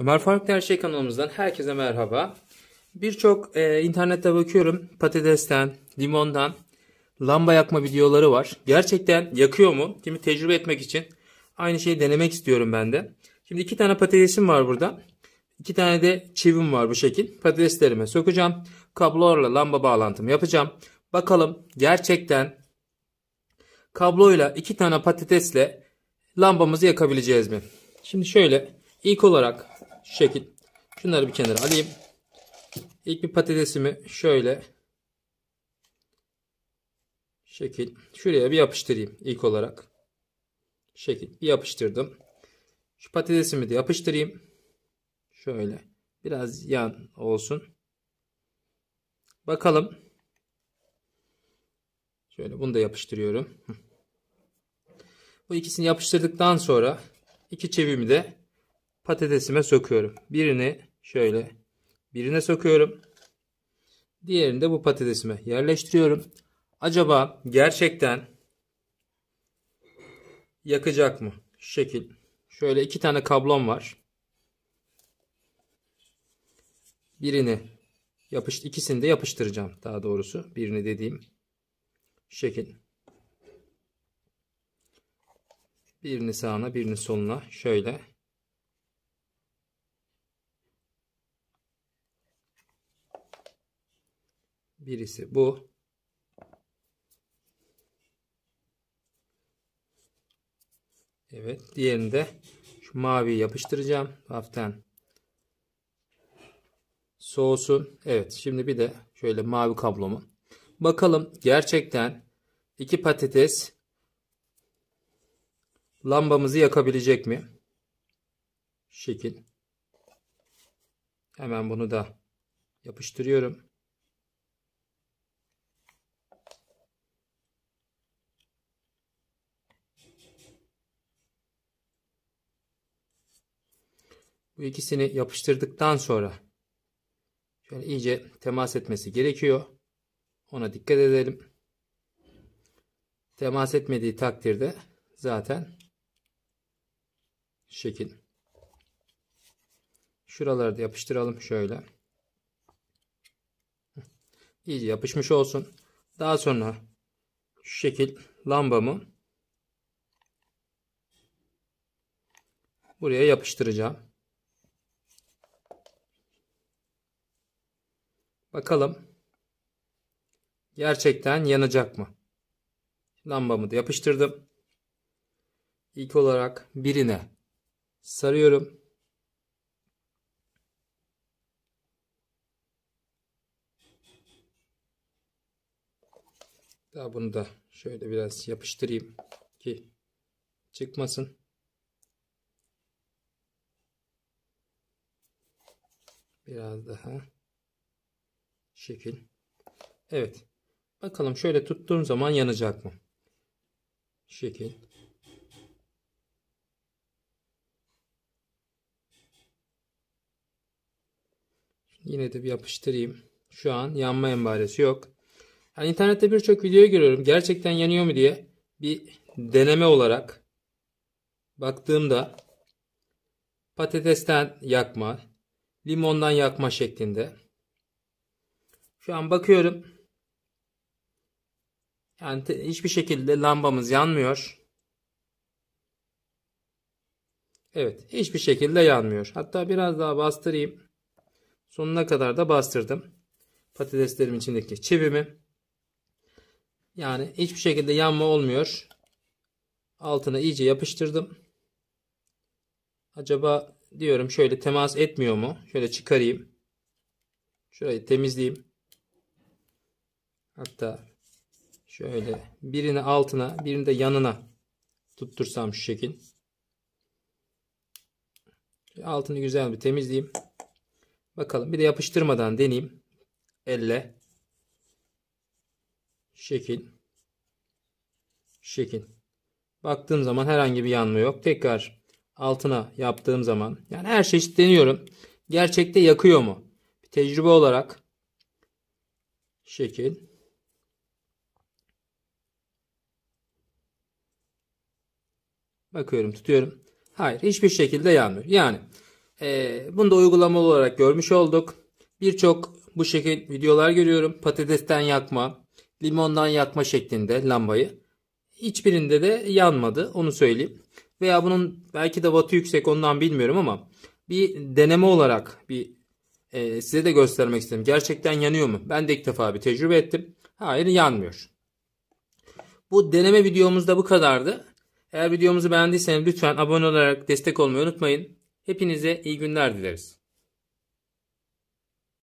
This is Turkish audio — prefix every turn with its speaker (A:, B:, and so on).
A: Ömer Faruk Her Şey kanalımızdan herkese merhaba. Birçok e, internette bakıyorum patatesten, limondan lamba yakma videoları var. Gerçekten yakıyor mu? Şimdi tecrübe etmek için aynı şeyi denemek istiyorum ben de. Şimdi iki tane patatesim var burada. İki tane de çivim var bu şekil. Patateslerime sokacağım. Kablolarla lamba bağlantımı yapacağım. Bakalım gerçekten kabloyla iki tane patatesle lambamızı yakabileceğiz mi? Şimdi şöyle ilk olarak şekil. Şunları bir kenara alayım. İlk bir patatesimi şöyle şekil şuraya bir yapıştırayım ilk olarak. Şekil bir yapıştırdım. Şu patatesimi de yapıştırayım. Şöyle biraz yan olsun. Bakalım. Şöyle bunu da yapıştırıyorum. Bu ikisini yapıştırdıktan sonra iki çevimi de patatesime sokuyorum. Birini şöyle birine sokuyorum. Diğerini de bu patatesime yerleştiriyorum. Acaba gerçekten yakacak mı? Şu şekil. Şöyle iki tane kablom var. Birini yapış, ikisini de yapıştıracağım daha doğrusu. Birini dediğim şu şekil. Birini sağına birini soluna şöyle Birisi bu. Evet. Diğerini de şu mavi yapıştıracağım. Haften soğusun. Evet. Şimdi bir de şöyle mavi kablomu. Bakalım gerçekten iki patates lambamızı yakabilecek mi? Şu şekil. Hemen bunu da yapıştırıyorum. Bu ikisini yapıştırdıktan sonra şöyle iyice temas etmesi gerekiyor. Ona dikkat edelim. Temas etmediği takdirde zaten şekil. Şuraları da yapıştıralım şöyle. İyice yapışmış olsun. Daha sonra şu şekil lambamı buraya yapıştıracağım. Bakalım gerçekten yanacak mı? Lambamı da yapıştırdım. İlk olarak birine sarıyorum. Daha bunu da şöyle biraz yapıştırayım ki çıkmasın. Biraz daha şekil. Evet. Bakalım şöyle tuttuğum zaman yanacak mı? Şekil. yine de bir yapıştırayım. Şu an yanma embaresi yok. Yani internette birçok video görüyorum. Gerçekten yanıyor mu diye bir deneme olarak baktığımda patatesten yakma, limondan yakma şeklinde şu an bakıyorum. Yani hiçbir şekilde lambamız yanmıyor. Evet hiçbir şekilde yanmıyor. Hatta biraz daha bastırayım. Sonuna kadar da bastırdım. patateslerim içindeki çivimi. Yani hiçbir şekilde yanma olmuyor. Altına iyice yapıştırdım. Acaba diyorum şöyle temas etmiyor mu? Şöyle çıkarayım. Şurayı temizleyeyim. Hatta şöyle birini altına birini de yanına tuttursam şu şekil. Altını güzel bir temizleyeyim. Bakalım bir de yapıştırmadan deneyeyim. Elle. Şekil. Şekil. Baktığım zaman herhangi bir yanma yok. Tekrar altına yaptığım zaman. Yani her çeşit deniyorum. Gerçekte yakıyor mu? Bir tecrübe olarak. Şekil. Bakıyorum tutuyorum. Hayır hiçbir şekilde yanmıyor. Yani e, bunu da uygulama olarak görmüş olduk. Birçok bu şekil videolar görüyorum. Patatesten yakma, limondan yakma şeklinde lambayı. Hiçbirinde de yanmadı onu söyleyeyim. Veya bunun belki de wattı yüksek ondan bilmiyorum ama bir deneme olarak bir e, size de göstermek istedim. Gerçekten yanıyor mu? Ben de ilk defa bir tecrübe ettim. Hayır yanmıyor. Bu deneme videomuzda bu kadardı. Eğer videomuzu beğendiyseniz lütfen abone olarak destek olmayı unutmayın. Hepinize iyi günler dileriz.